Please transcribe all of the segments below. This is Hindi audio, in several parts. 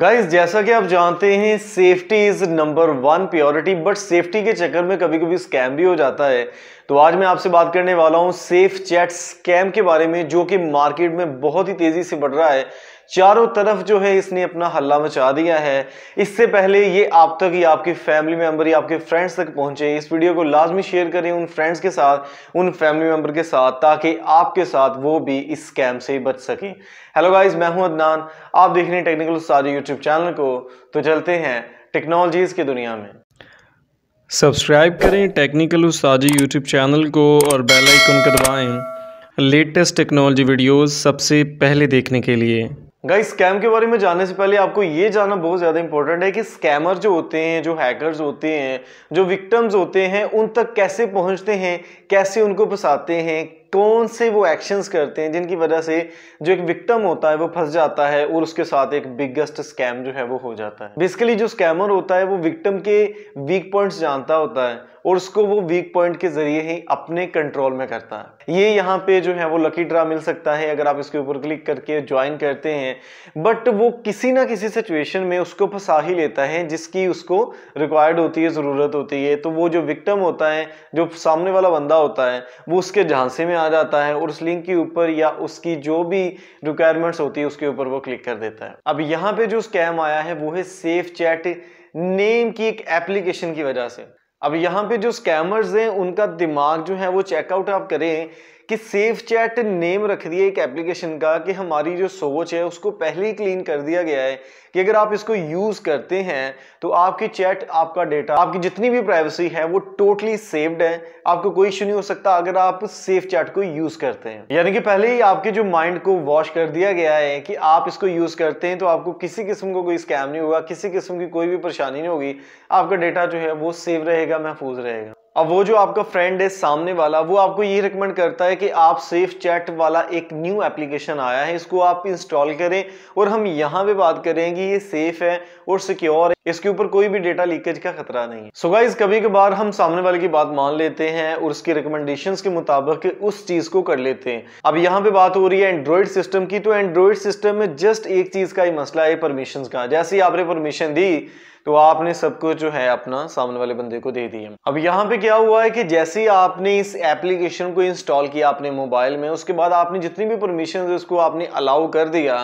गाइज जैसा कि आप जानते हैं safety is number one purity but safety के चक्कर में कभी कभी स्कैम भी हो जाता है तो आज मैं आपसे बात करने वाला हूं सेफ चैट स्कैम के बारे में जो कि मार्केट में बहुत ही तेजी से बढ़ रहा है चारों तरफ जो है इसने अपना हल्ला मचा दिया है इससे पहले ये आप तक या आपकी फैमिली मेम्बर या आपके फ्रेंड्स तक पहुंचे इस वीडियो को लाजमी शेयर करें उन फ्रेंड्स के साथ उन फैमिली मेम्बर के साथ ताकि आपके साथ वो भी इस स्कैम से बच सकें हेलो गाइज मैं हूं अदनान आप देख रहे हैं टेक्निकल सारे यूट्यूब चैनल को तो चलते हैं टेक्नोलॉजीज़ की दुनिया में सब्सक्राइब करें टेक्निकल उसाजी यूट्यूब चैनल को और बेल आइकन को लेटेस्ट टेक्नोलॉजी वीडियोस सबसे पहले देखने के लिए गाइस स्कैम के बारे में जानने से पहले आपको ये जानना बहुत ज़्यादा इंपॉर्टेंट है कि स्कैमर जो होते हैं जो हैकर्स होते हैं जो विक्टम्स होते हैं उन तक कैसे पहुंचते हैं कैसे उनको फंसाते हैं कौन से वो एक्शंस करते हैं जिनकी वजह से जो एक विक्टम होता है वो फंस जाता है और उसके साथ एक बिगेस्ट स्कैम जो है वो हो जाता है बेसिकली जो स्कैमर होता है वो विक्टम के वीक पॉइंट्स जानता होता है और उसको वो वीक पॉइंट के जरिए ही अपने कंट्रोल में करता है ये यहाँ पे जो है वो लकी ड्रा मिल सकता है अगर आप इसके ऊपर क्लिक करके ज्वाइन करते हैं बट वो किसी ना किसी सिचुएशन में उसको फंसा ही लेता है जिसकी उसको रिक्वायर्ड होती है ज़रूरत होती है तो वो जो विक्टम होता है जो सामने वाला बंदा होता है वो उसके झांसे में आ आ जाता है और उस लिंक के ऊपर या उसकी जो भी रिक्वायरमेंट्स होती है उसके ऊपर वो क्लिक कर देता है अब यहाँ पे जो स्कैम आया है वो है सेफ चैट नेम की एक एप्लीकेशन की वजह से अब यहाँ पे जो स्कैमर्स हैं उनका दिमाग जो है वो चेकआउट आप करें कि सेफ चैट नेम रख दिया एक एप्लीकेशन का कि हमारी जो सोच है उसको पहले ही क्लीन कर दिया गया है कि अगर आप इसको यूज़ करते हैं तो आपकी चैट आपका डेटा आपकी जितनी भी प्राइवेसी है वो टोटली सेव्ड है आपको कोई इशू नहीं हो सकता अगर आप सेफ चैट को यूज़ करते हैं यानी कि पहले ही आपके जो माइंड को वॉश कर दिया गया है कि आप इसको यूज़ करते हैं तो आपको किसी किस्म का को कोई स्कैम नहीं होगा किसी किस्म की कोई भी परेशानी नहीं होगी आपका डेटा जो है वो सेव रहेगा महफूज रहेगा अब वो जो आपका फ्रेंड है सामने वाला वो आपको ये रिकमेंड करता है कि आप सेफ चैट वाला एक न्यू एप्लीकेशन आया है इसको आप इंस्टॉल करें और हम यहाँ पे बात करें कि ये सेफ है और सिक्योर है इसके ऊपर कोई भी डेटा लीकेज का खतरा नहीं है सो गाइज कभी कभार हम सामने वाले की बात मान लेते हैं और उसकी रिकमेंडेशन के मुताबिक उस चीज को कर लेते हैं अब यहाँ पे बात हो रही है एंड्रॉयड सिस्टम की तो एंड्रॉयड सिस्टम में जस्ट एक चीज का ही मसला है परमिशन का जैसे ही आपने परमिशन दी तो आपने सब कुछ जो है अपना सामने वाले बंदे को दे दिया अब यहाँ पे क्या हुआ है कि जैसे ही आपने इस एप्लीकेशन को इंस्टॉल किया अपने मोबाइल में उसके बाद आपने जितनी भी परमिशन उसको आपने अलाउ कर दिया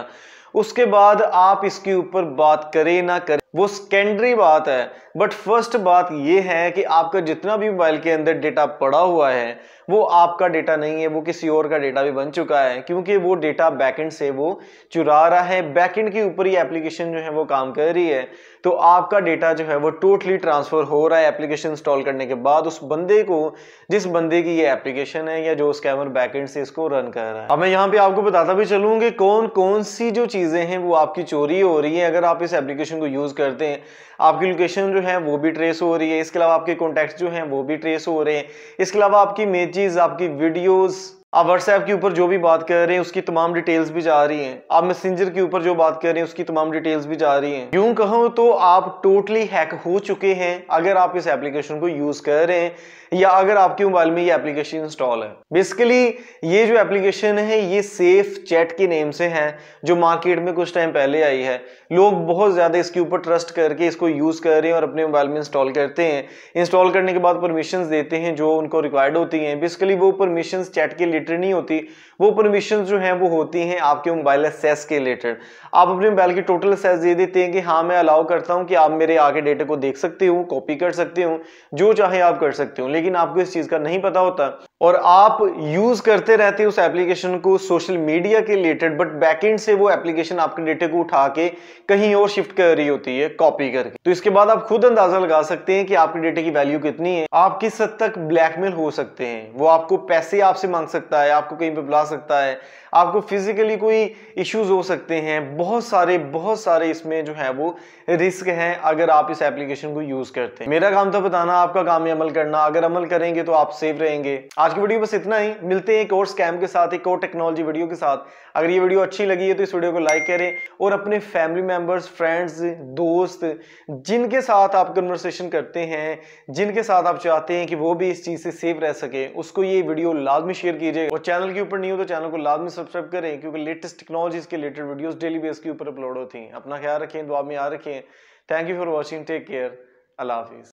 उसके बाद आप इसके ऊपर बात करें ना करें वो सेकेंडरी बात है बट फर्स्ट बात ये है कि आपका जितना भी मोबाइल के अंदर डेटा पड़ा हुआ है वो आपका डेटा नहीं है वो किसी और का डेटा भी बन चुका है क्योंकि वो डेटा बैकेंड से वो चुरा रहा है बैकेंड के ऊपर ही एप्लीकेशन जो है वो काम कर रही है तो आपका डेटा जो है वो टोटली ट्रांसफ़र हो रहा है एप्लीकेशन इंस्टॉल करने के बाद उस बंदे को जिस बंदे की ये एप्लीकेशन है या जो स्कैमर बैकेंड से इसको रन कर रहा है अब मैं यहाँ पे आपको बताता भी चलूँ कि कौन कौन सी जो चीज़ चीज़ें हैं वो आपकी चोरी हो रही है अगर आप इस एप्लीकेशन को यूज़ करते हैं आपकी लोकेशन जो है वो भी ट्रेस हो रही है इसके अलावा आपके कॉन्टैक्ट जो हैं वो भी ट्रेस हो रहे हैं इसके अलावा आपकी मेजिज आपकी वीडियोज़ आप व्हाट्सएप के ऊपर जो भी बात कर रहे हैं उसकी तमाम डिटेल्स भी जा रही हैं आप मैसेंजर के ऊपर जो बात कर रहे हैं उसकी तमाम डिटेल्स भी जा रही हैं यूं कहो तो आप टोटली हैक हो चुके हैं अगर आप इस एप्लीकेशन को यूज कर रहे हैं या अगर आपके मोबाइल में ये एप्लीकेशन इंस्टॉल है बेसिकली ये जो एप्लीकेशन है ये सेफ चैट के नेम से है जो मार्केट में कुछ टाइम पहले आई है लोग बहुत ज्यादा इसके ऊपर ट्रस्ट करके इसको यूज कर रहे हैं और अपने मोबाइल में इंस्टॉल करते हैं इंस्टॉल करने के बाद परमिशन देते हैं जो उनको रिक्वायर्ड होती हैं बेसिकली वो परमिशन चैट के लिए रिलेटेड नहीं होती वो परमिशन जो हैं वो होती हैं आपके मोबाइल सेस के रिलेटेड आप अपने मोबाइल की टोटल सेस दे देते हैं कि हाँ मैं अलाउ करता हूँ कि आप मेरे आगे डेटा को देख सकते हो कॉपी कर सकते हो जो चाहे आप कर सकते हो लेकिन आपको इस चीज़ का नहीं पता होता और आप यूज करते रहते उस एप्लीकेशन को सोशल मीडिया के रिलेटेड बट बैकएंड से वो एप्लीकेशन आपके डेटे को उठा के कहीं और शिफ्ट कर रही होती है कॉपी करके तो इसके बाद आप खुद अंदाजा लगा सकते हैं कि आपके डेटे की वैल्यू कितनी है आप किस हद तक ब्लैकमेल हो सकते हैं वो आपको पैसे आपसे मांग सकता है आपको कहीं पर बुला सकता है आपको फिजिकली कोई इश्यूज हो सकते हैं बहुत सारे बहुत सारे इसमें जो है वो रिस्क है अगर आप इस एप्लीकेशन को यूज करते हैं मेरा काम तो बताना आपका काम है अमल करना अगर अमल करेंगे तो आप सेफ रहेंगे आज की वीडियो बस इतना ही मिलते हैं एक और स्कैम के साथ एक और टेक्नोलॉजी वीडियो के साथ अगर ये वीडियो अच्छी लगी है तो इस वीडियो को लाइक करें और अपने फैमिली मेंबर्स फ्रेंड्स दोस्त जिनके साथ आप कन्वर्सेशन करते हैं जिनके साथ आप चाहते हैं कि वो भी इस चीज़ से सेफ रह सके उसको ये वीडियो लाजमी शेयर कीजिए और चैनल के ऊपर नहीं हो तो चैनल को लाजमी सब्सक्राइब करें क्योंकि लेटेस्ट टेक्नोलॉजीज के रिलेटेड वीडियोज डेली बेस के ऊपर अपलोड होती हैं अपना ख्याल रखें दुआ में याद रखें thank you for watching take care अला हाफिज़